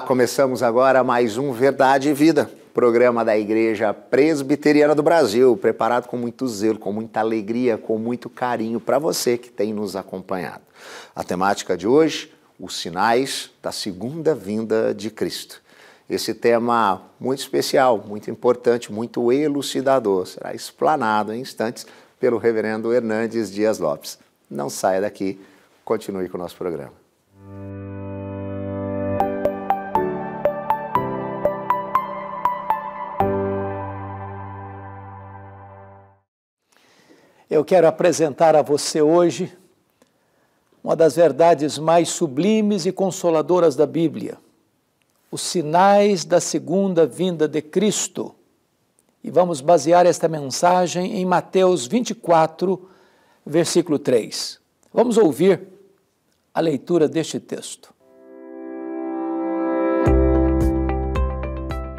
começamos agora mais um Verdade e Vida, programa da Igreja Presbiteriana do Brasil, preparado com muito zelo, com muita alegria, com muito carinho para você que tem nos acompanhado. A temática de hoje, os sinais da segunda vinda de Cristo. Esse tema muito especial, muito importante, muito elucidador, será explanado em instantes pelo reverendo Hernandes Dias Lopes. Não saia daqui, continue com o nosso programa. Eu quero apresentar a você hoje uma das verdades mais sublimes e consoladoras da Bíblia, os sinais da segunda vinda de Cristo. E vamos basear esta mensagem em Mateus 24, versículo 3. Vamos ouvir a leitura deste texto.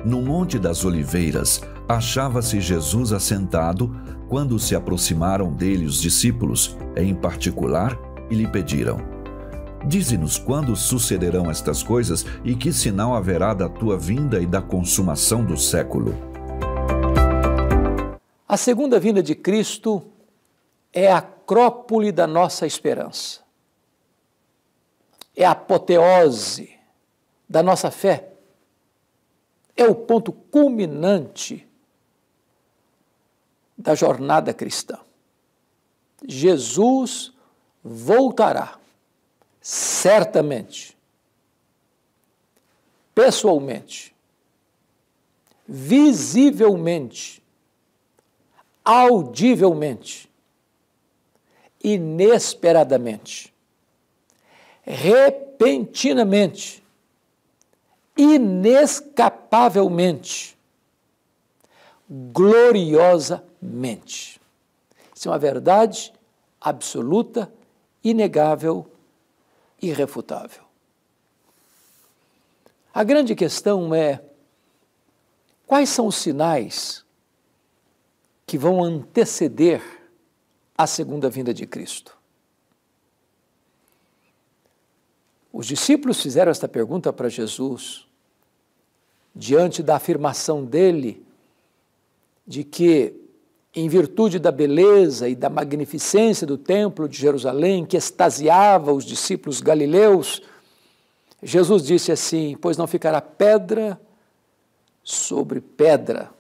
No Monte das Oliveiras, achava-se Jesus assentado quando se aproximaram dele os discípulos, em particular, e lhe pediram: Dize-nos quando sucederão estas coisas e que sinal haverá da tua vinda e da consumação do século. A segunda vinda de Cristo é a acrópole da nossa esperança. É a apoteose da nossa fé é o ponto culminante da jornada cristã. Jesus voltará, certamente, pessoalmente, visivelmente, audivelmente, inesperadamente, repentinamente inescapavelmente, gloriosamente. Isso é uma verdade absoluta, inegável, irrefutável. A grande questão é quais são os sinais que vão anteceder a segunda vinda de Cristo? Os discípulos fizeram esta pergunta para Jesus diante da afirmação dele de que, em virtude da beleza e da magnificência do Templo de Jerusalém, que extasiava os discípulos galileus, Jesus disse assim: Pois não ficará pedra sobre pedra.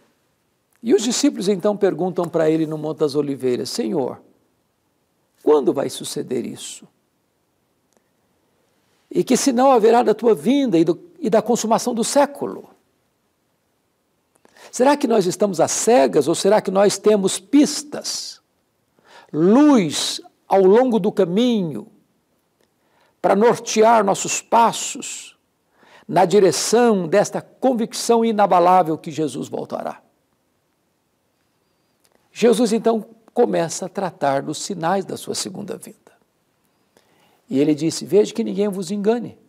E os discípulos então perguntam para ele no Monte das Oliveiras: Senhor, quando vai suceder isso? E que sinal haverá da tua vinda e, do, e da consumação do século? Será que nós estamos às cegas ou será que nós temos pistas, luz ao longo do caminho, para nortear nossos passos na direção desta convicção inabalável que Jesus voltará? Jesus então começa a tratar dos sinais da sua segunda vinda. E ele disse: Veja que ninguém vos engane,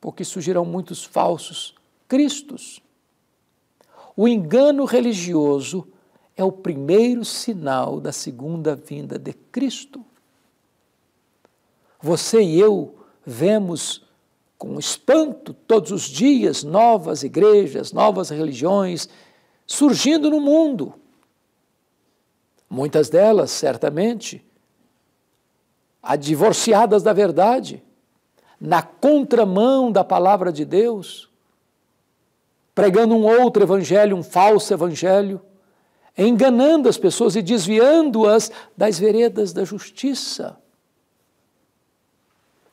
porque surgirão muitos falsos cristos o engano religioso é o primeiro sinal da segunda vinda de Cristo. Você e eu vemos com espanto todos os dias novas igrejas, novas religiões surgindo no mundo. Muitas delas, certamente, divorciadas da verdade, na contramão da palavra de Deus pregando um outro evangelho, um falso evangelho, enganando as pessoas e desviando-as das veredas da justiça.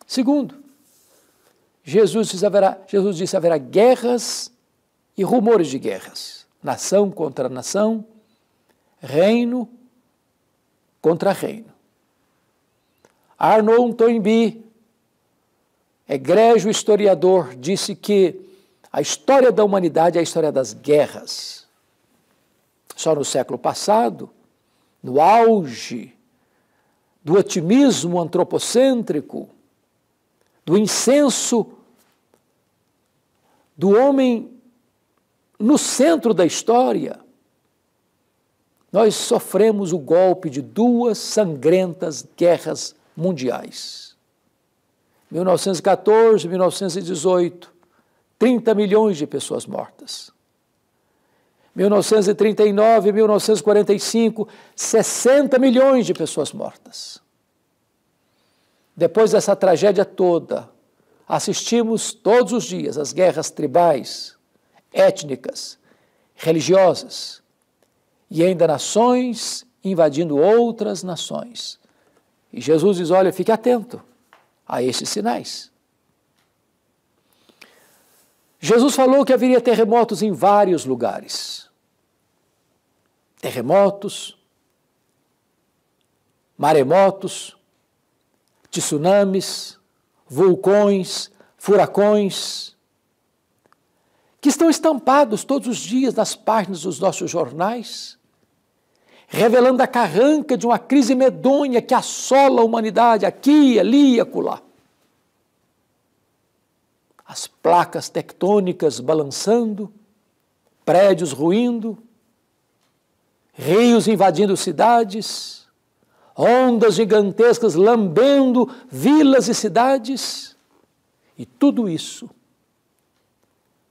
Segundo, Jesus disse, haverá, Jesus disse haverá guerras e rumores de guerras, nação contra nação, reino contra reino. Arnon Toynbee, egrégio historiador, disse que a história da humanidade é a história das guerras. Só no século passado, no auge do otimismo antropocêntrico, do incenso do homem no centro da história, nós sofremos o golpe de duas sangrentas guerras mundiais. 1914, 1918 30 milhões de pessoas mortas. 1939, 1945, 60 milhões de pessoas mortas. Depois dessa tragédia toda, assistimos todos os dias às guerras tribais, étnicas, religiosas e ainda nações invadindo outras nações. E Jesus diz: olha, fique atento a esses sinais. Jesus falou que haveria terremotos em vários lugares. Terremotos, maremotos, tsunamis, vulcões, furacões, que estão estampados todos os dias nas páginas dos nossos jornais, revelando a carranca de uma crise medonha que assola a humanidade aqui, ali e acolá as placas tectônicas balançando, prédios ruindo, rios invadindo cidades, ondas gigantescas lambendo vilas e cidades, e tudo isso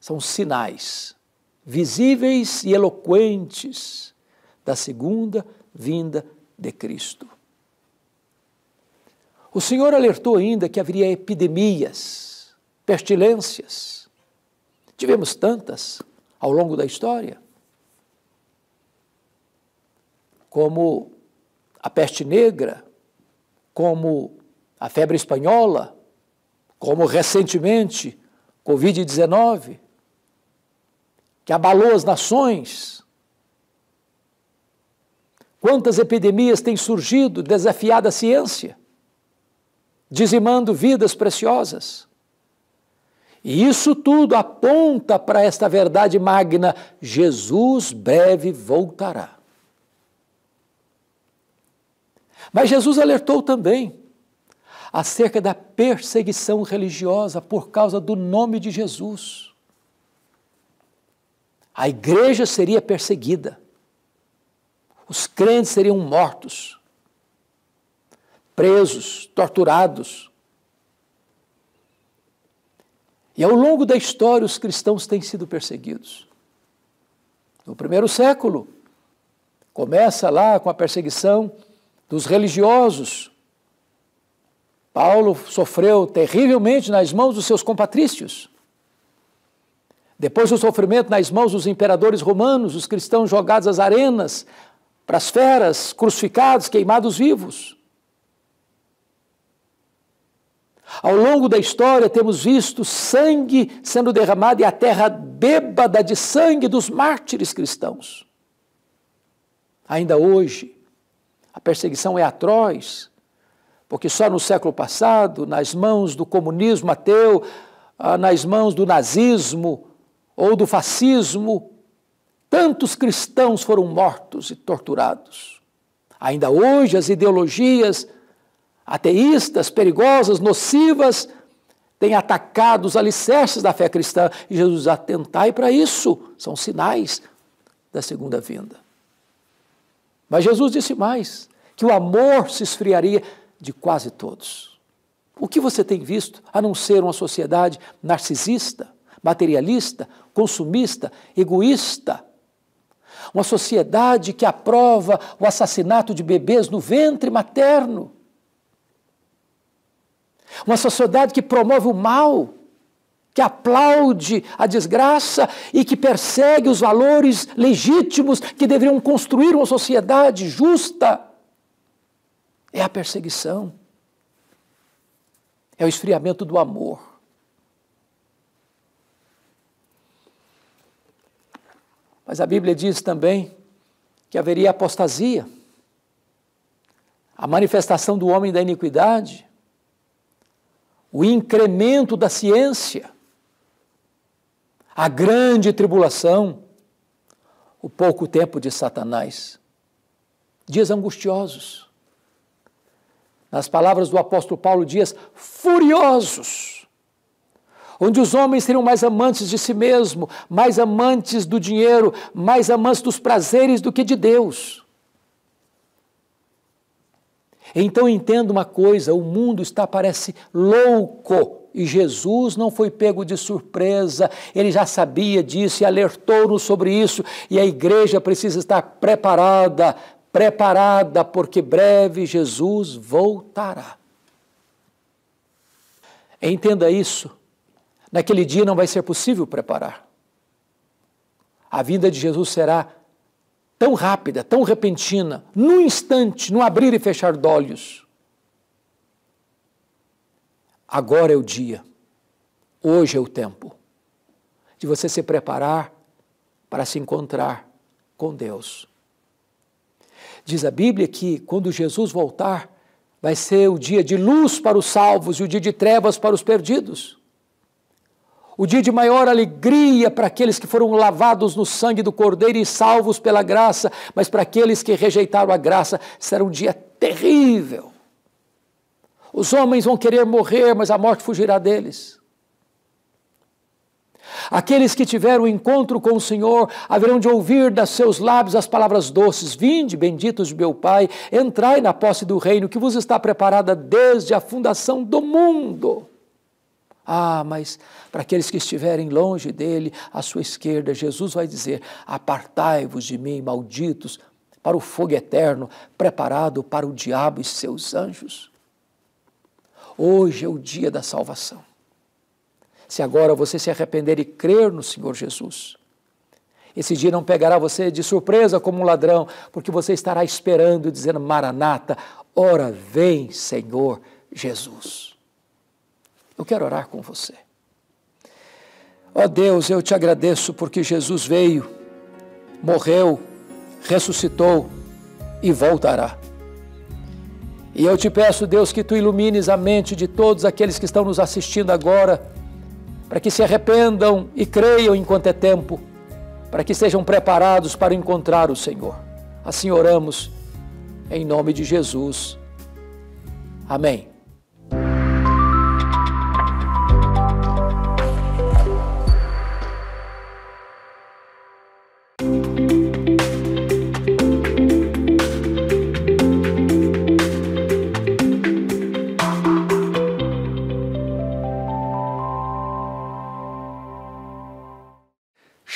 são sinais visíveis e eloquentes da segunda vinda de Cristo. O Senhor alertou ainda que haveria epidemias, pestilências. Tivemos tantas ao longo da história, como a peste negra, como a febre espanhola, como recentemente Covid-19, que abalou as nações. Quantas epidemias têm surgido, desafiado a ciência, dizimando vidas preciosas? E isso tudo aponta para esta verdade magna: Jesus breve voltará. Mas Jesus alertou também acerca da perseguição religiosa por causa do nome de Jesus. A igreja seria perseguida, os crentes seriam mortos, presos, torturados, e ao longo da história, os cristãos têm sido perseguidos. No primeiro século, começa lá com a perseguição dos religiosos. Paulo sofreu terrivelmente nas mãos dos seus compatrícios. Depois do sofrimento nas mãos dos imperadores romanos, os cristãos jogados às arenas, para as feras, crucificados, queimados vivos. Ao longo da história, temos visto sangue sendo derramado e a terra bêbada de sangue dos mártires cristãos. Ainda hoje, a perseguição é atroz, porque só no século passado, nas mãos do comunismo ateu, ah, nas mãos do nazismo ou do fascismo, tantos cristãos foram mortos e torturados. Ainda hoje, as ideologias ateístas, perigosas, nocivas, têm atacado os alicerces da fé cristã. E Jesus atentai para isso, são sinais da segunda vinda. Mas Jesus disse mais: que o amor se esfriaria de quase todos. O que você tem visto a não ser uma sociedade narcisista, materialista, consumista, egoísta? Uma sociedade que aprova o assassinato de bebês no ventre materno uma sociedade que promove o mal, que aplaude a desgraça e que persegue os valores legítimos que deveriam construir uma sociedade justa. É a perseguição. É o esfriamento do amor. Mas a Bíblia diz também que haveria apostasia, a manifestação do homem da iniquidade, o incremento da ciência, a grande tribulação, o pouco tempo de Satanás. Dias angustiosos. Nas palavras do apóstolo Paulo, dias furiosos, onde os homens seriam mais amantes de si mesmo, mais amantes do dinheiro, mais amantes dos prazeres do que de Deus. Então entenda uma coisa: o mundo está, parece, louco. E Jesus não foi pego de surpresa, ele já sabia disso e alertou-nos sobre isso. E a igreja precisa estar preparada preparada, porque breve Jesus voltará. Entenda isso. Naquele dia não vai ser possível preparar. A vinda de Jesus será tão rápida, tão repentina, num instante, no abrir e fechar de olhos. Agora é o dia, hoje é o tempo de você se preparar para se encontrar com Deus. Diz a Bíblia que quando Jesus voltar, vai ser o dia de luz para os salvos e o dia de trevas para os perdidos o dia de maior alegria para aqueles que foram lavados no sangue do Cordeiro e salvos pela graça, mas para aqueles que rejeitaram a graça, será um dia terrível. Os homens vão querer morrer, mas a morte fugirá deles. Aqueles que tiveram encontro com o Senhor haverão de ouvir das seus lábios as palavras doces: Vinde, benditos de meu Pai, entrai na posse do reino que vos está preparada desde a fundação do mundo. Ah, mas para aqueles que estiverem longe dele, à sua esquerda, Jesus vai dizer: Apartai-vos de mim, malditos, para o fogo eterno preparado para o diabo e seus anjos. Hoje é o dia da salvação. Se agora você se arrepender e crer no Senhor Jesus, esse dia não pegará você de surpresa como um ladrão, porque você estará esperando e dizendo: Maranata, ora vem, Senhor Jesus. Eu quero orar com você. Ó oh Deus, eu te agradeço porque Jesus veio, morreu, ressuscitou e voltará. E eu te peço, Deus, que tu ilumines a mente de todos aqueles que estão nos assistindo agora, para que se arrependam e creiam enquanto é tempo, para que sejam preparados para encontrar o Senhor. Assim oramos, em nome de Jesus. Amém.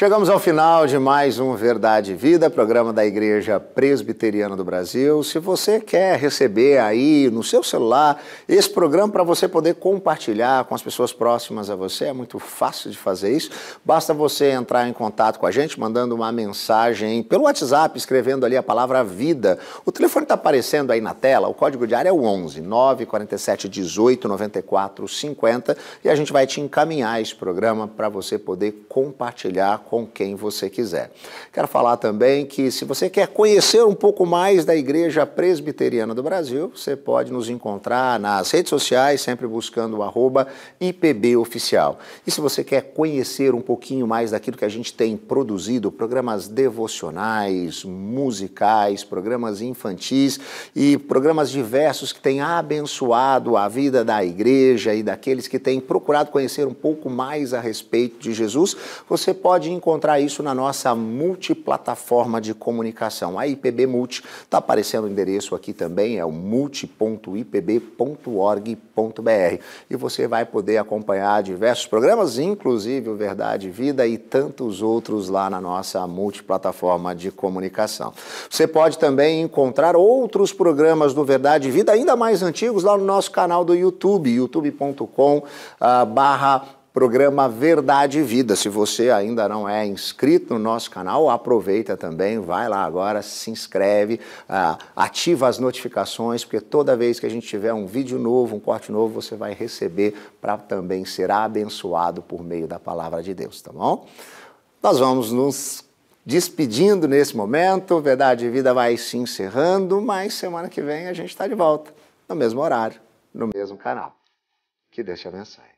Chegamos ao final de mais um Verdade e Vida, programa da Igreja Presbiteriana do Brasil. Se você quer receber aí no seu celular esse programa para você poder compartilhar com as pessoas próximas a você, é muito fácil de fazer isso. Basta você entrar em contato com a gente, mandando uma mensagem pelo WhatsApp, escrevendo ali a palavra vida. O telefone está aparecendo aí na tela, o código de área é o 11 947 18 94 50 e a gente vai te encaminhar esse programa para você poder compartilhar com com quem você quiser. Quero falar também que se você quer conhecer um pouco mais da Igreja Presbiteriana do Brasil, você pode nos encontrar nas redes sociais, sempre buscando o arroba IPBOficial. E se você quer conhecer um pouquinho mais daquilo que a gente tem produzido, programas devocionais, musicais, programas infantis e programas diversos que têm abençoado a vida da igreja e daqueles que têm procurado conhecer um pouco mais a respeito de Jesus, você pode encontrar isso na nossa multiplataforma de comunicação. A IPB Multi está aparecendo o endereço aqui também, é o multi.ipb.org.br. E você vai poder acompanhar diversos programas, inclusive o Verdade Vida e tantos outros lá na nossa multiplataforma de comunicação. Você pode também encontrar outros programas do Verdade Vida, ainda mais antigos, lá no nosso canal do YouTube, youtube.com ah, barra programa Verdade e Vida. Se você ainda não é inscrito no nosso canal, aproveita também, vai lá agora, se inscreve, ah, ativa as notificações, porque toda vez que a gente tiver um vídeo novo, um corte novo, você vai receber para também ser abençoado por meio da palavra de Deus, tá bom? Nós vamos nos despedindo nesse momento, Verdade e Vida vai se encerrando, mas semana que vem a gente está de volta, no mesmo horário, no mesmo canal. Que Deus te abençoe.